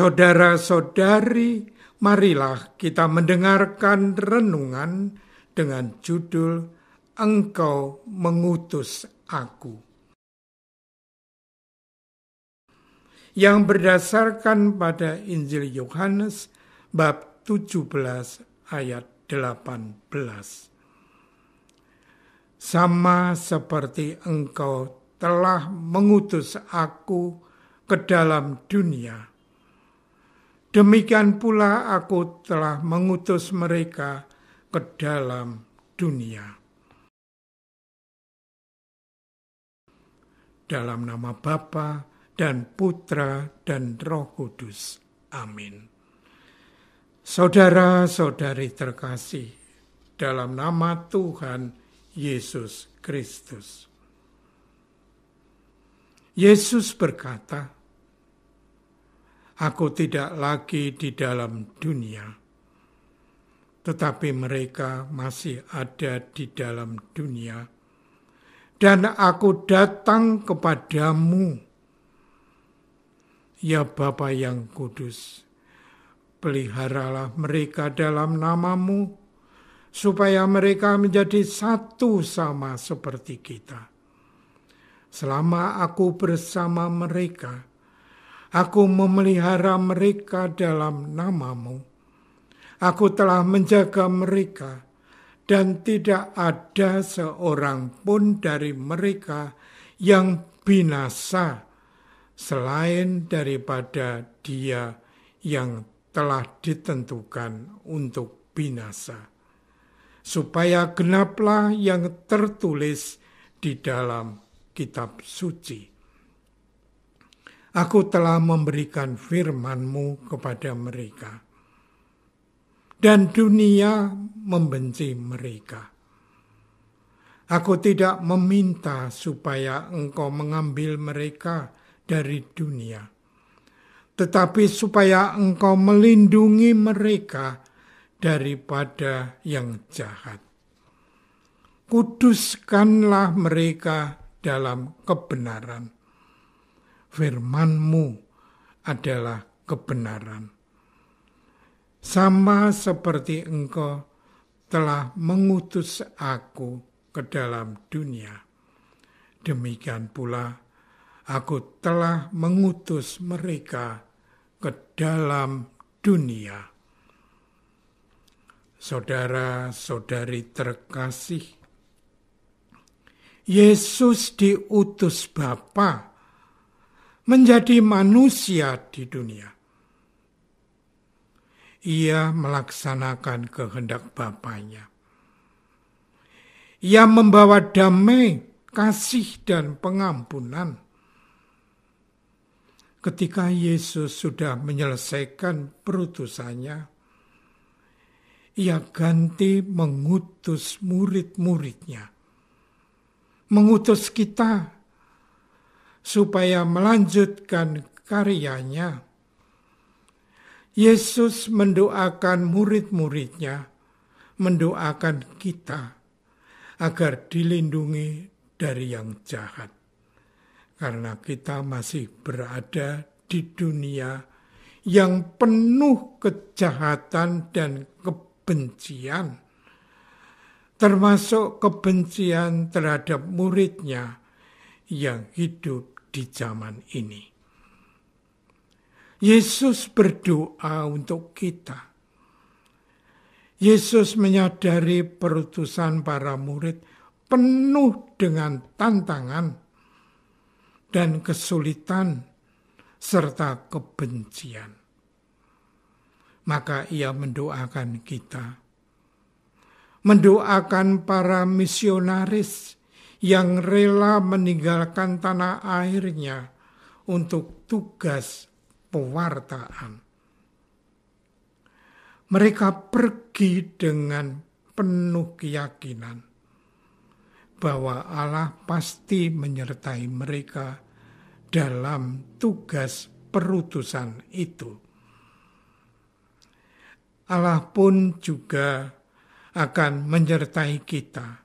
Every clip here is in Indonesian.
Saudara-saudari, marilah kita mendengarkan renungan dengan judul Engkau Mengutus Aku. Yang berdasarkan pada Injil Yohanes bab 17 ayat 18. Sama seperti engkau telah mengutus aku ke dalam dunia, Demikian pula aku telah mengutus mereka ke dalam dunia. Dalam nama Bapa dan Putra dan Roh Kudus. Amin. Saudara-saudari terkasih, dalam nama Tuhan Yesus Kristus. Yesus berkata, Aku tidak lagi di dalam dunia, tetapi mereka masih ada di dalam dunia, dan aku datang kepadamu, ya Bapa yang kudus. Peliharalah mereka dalam namamu, supaya mereka menjadi satu sama seperti kita. Selama aku bersama mereka, Aku memelihara mereka dalam namamu. Aku telah menjaga mereka, dan tidak ada seorang pun dari mereka yang binasa selain daripada dia yang telah ditentukan untuk binasa. Supaya genaplah yang tertulis di dalam kitab suci Aku telah memberikan firman-Mu kepada mereka, dan dunia membenci mereka. Aku tidak meminta supaya engkau mengambil mereka dari dunia, tetapi supaya engkau melindungi mereka daripada yang jahat. Kuduskanlah mereka dalam kebenaran firmanmu adalah kebenaran. Sama seperti engkau telah mengutus aku ke dalam dunia, demikian pula aku telah mengutus mereka ke dalam dunia. Saudara-saudari terkasih, Yesus diutus Bapa menjadi manusia di dunia. Ia melaksanakan kehendak Bapaknya. Ia membawa damai, kasih, dan pengampunan. Ketika Yesus sudah menyelesaikan perutusannya, ia ganti mengutus murid-muridnya. Mengutus kita supaya melanjutkan karyanya. Yesus mendoakan murid-muridnya, mendoakan kita agar dilindungi dari yang jahat. Karena kita masih berada di dunia yang penuh kejahatan dan kebencian, termasuk kebencian terhadap muridnya yang hidup di zaman ini. Yesus berdoa untuk kita. Yesus menyadari perutusan para murid penuh dengan tantangan dan kesulitan serta kebencian. Maka ia mendoakan kita. Mendoakan para misionaris yang rela meninggalkan tanah airnya untuk tugas pewartaan. Mereka pergi dengan penuh keyakinan bahwa Allah pasti menyertai mereka dalam tugas perutusan itu. Allah pun juga akan menyertai kita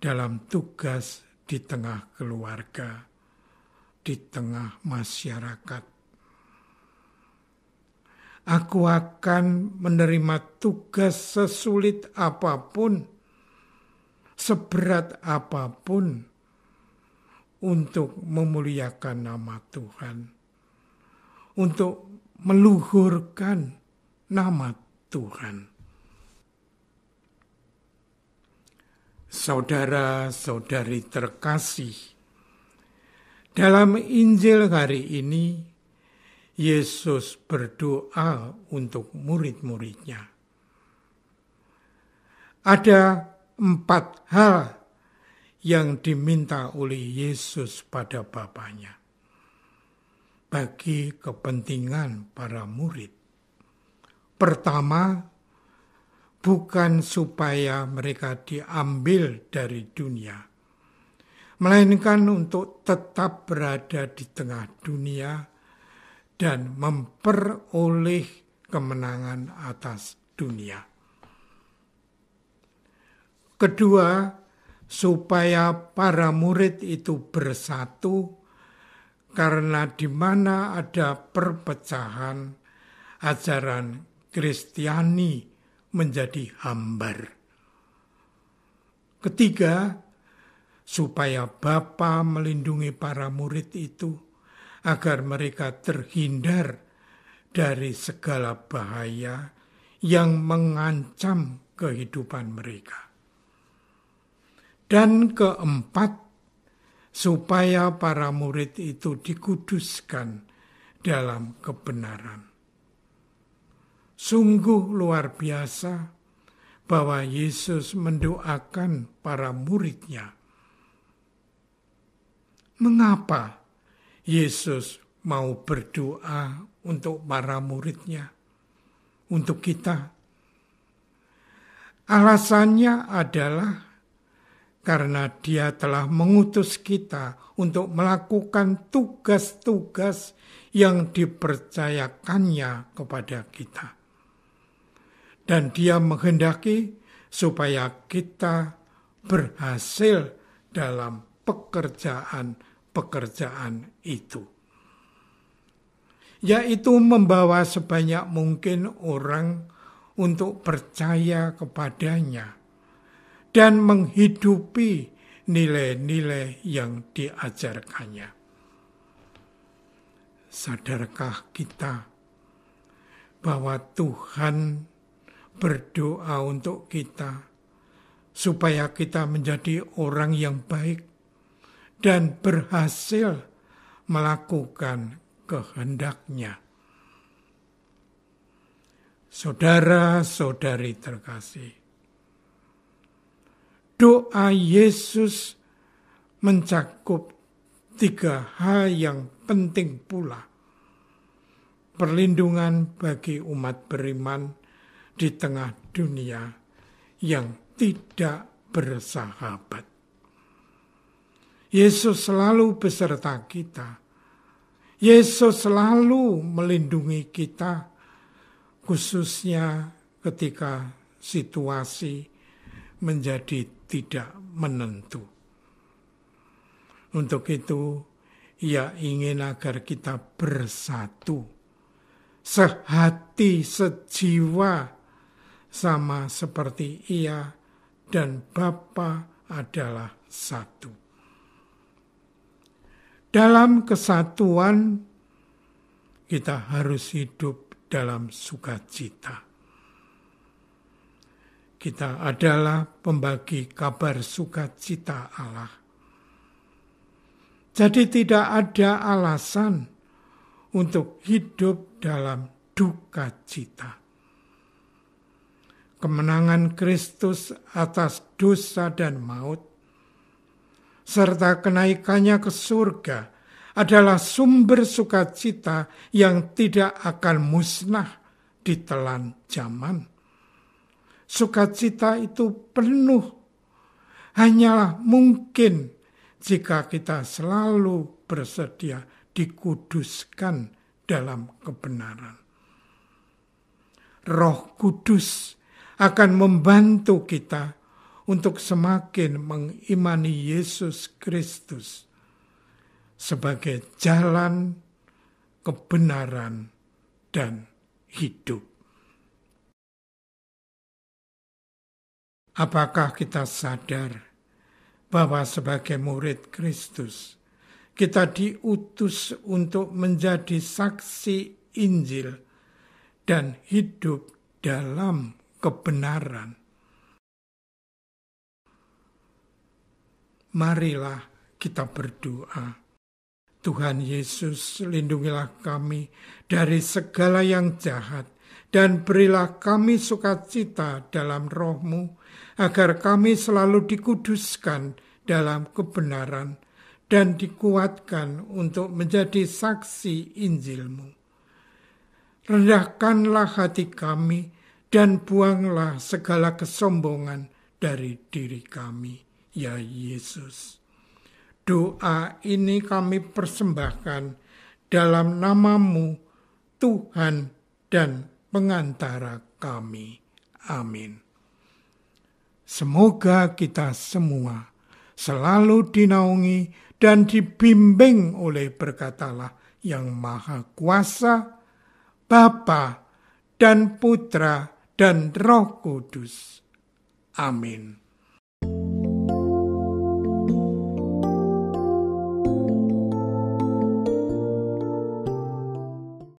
dalam tugas di tengah keluarga, di tengah masyarakat. Aku akan menerima tugas sesulit apapun, seberat apapun, untuk memuliakan nama Tuhan, untuk meluhurkan nama Tuhan. saudara-saudari terkasih, dalam Injil hari ini Yesus berdoa untuk murid-muridnya. Ada empat hal yang diminta oleh Yesus pada Bapaknya bagi kepentingan para murid. Pertama, bukan supaya mereka diambil dari dunia, melainkan untuk tetap berada di tengah dunia dan memperoleh kemenangan atas dunia. Kedua, supaya para murid itu bersatu, karena di mana ada perpecahan ajaran Kristiani menjadi hambar. Ketiga, supaya Bapa melindungi para murid itu agar mereka terhindar dari segala bahaya yang mengancam kehidupan mereka. Dan keempat, supaya para murid itu dikuduskan dalam kebenaran. Sungguh luar biasa bahwa Yesus mendoakan para muridnya. Mengapa Yesus mau berdoa untuk para muridnya, untuk kita? Alasannya adalah karena Dia telah mengutus kita untuk melakukan tugas-tugas yang dipercayakannya kepada kita dan Dia menghendaki supaya kita berhasil dalam pekerjaan-pekerjaan itu, yaitu membawa sebanyak mungkin orang untuk percaya kepadanya dan menghidupi nilai-nilai yang diajarkannya. Sadarkah kita bahwa Tuhan? berdoa untuk kita, supaya kita menjadi orang yang baik dan berhasil melakukan kehendaknya. Saudara-saudari terkasih, doa Yesus mencakup tiga hal yang penting pula. Perlindungan bagi umat beriman, di tengah dunia yang tidak bersahabat. Yesus selalu beserta kita. Yesus selalu melindungi kita, khususnya ketika situasi menjadi tidak menentu. Untuk itu, ia ingin agar kita bersatu, sehati, sejiwa, sama seperti ia dan Bapa adalah satu. Dalam kesatuan kita harus hidup dalam sukacita. Kita adalah pembagi kabar sukacita Allah. Jadi tidak ada alasan untuk hidup dalam duka cita kemenangan Kristus atas dosa dan maut, serta kenaikannya ke surga adalah sumber sukacita yang tidak akan musnah ditelan zaman. Sukacita itu penuh, hanyalah mungkin jika kita selalu bersedia dikuduskan dalam kebenaran. Roh Kudus akan membantu kita untuk semakin mengimani Yesus Kristus sebagai jalan kebenaran dan hidup. Apakah kita sadar bahwa sebagai murid Kristus, kita diutus untuk menjadi saksi Injil dan hidup dalam kebenaran. Marilah kita berdoa. Tuhan Yesus, lindungilah kami dari segala yang jahat, dan berilah kami sukacita dalam rohmu, agar kami selalu dikuduskan dalam kebenaran, dan dikuatkan untuk menjadi saksi Injilmu. Rendahkanlah hati kami, dan buanglah segala kesombongan dari diri kami, ya Yesus. Doa ini kami persembahkan dalam namamu, Tuhan dan pengantara kami. Amin. Semoga kita semua selalu dinaungi dan dibimbing oleh berkatalah yang Maha Kuasa, Bapa dan Putra, dan Roh Kudus. Amin.